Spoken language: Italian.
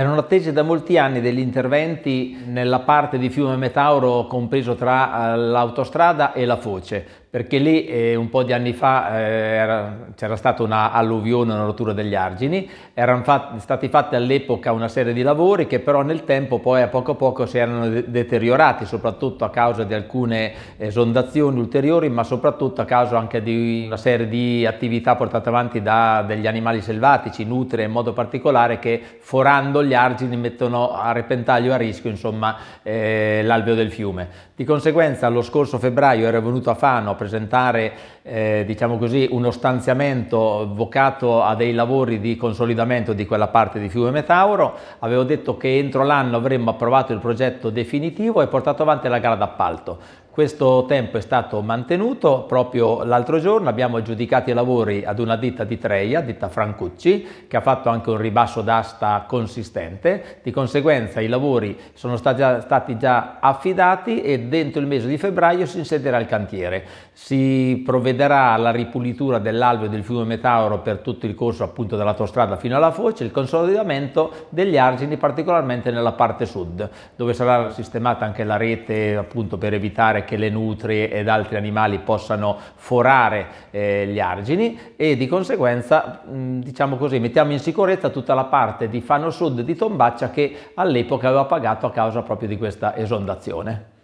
Erano attese da molti anni degli interventi nella parte di fiume Metauro compreso tra eh, l'autostrada e la foce perché lì eh, un po' di anni fa eh, c'era stata una alluvione, una rottura degli argini, erano fat stati fatti all'epoca una serie di lavori che però nel tempo poi a poco a poco si erano de deteriorati, soprattutto a causa di alcune eh, esondazioni ulteriori, ma soprattutto a causa anche di una serie di attività portate avanti da degli animali selvatici, nutrie in modo particolare, che forando gli argini mettono a repentaglio, a rischio, insomma, eh, l'alveo del fiume. Di conseguenza lo scorso febbraio era venuto a Fano presentare eh, diciamo così, uno stanziamento vocato a dei lavori di consolidamento di quella parte di fiume Metauro. Avevo detto che entro l'anno avremmo approvato il progetto definitivo e portato avanti la gara d'appalto. Questo tempo è stato mantenuto proprio l'altro giorno, abbiamo aggiudicato i lavori ad una ditta di Treia, ditta Francucci, che ha fatto anche un ribasso d'asta consistente, di conseguenza i lavori sono stati già, affidati e dentro il mese di febbraio si insedierà il cantiere. Si provvederà alla ripulitura dell'alveo del fiume Metauro per tutto il corso appunto dell'autostrada fino alla foce, il consolidamento degli argini particolarmente nella parte sud, dove sarà sistemata anche la rete appunto per evitare che che le nutrie ed altri animali possano forare eh, gli argini e di conseguenza, mh, diciamo così, mettiamo in sicurezza tutta la parte di Fano Sud di Tombaccia che all'epoca aveva pagato a causa proprio di questa esondazione.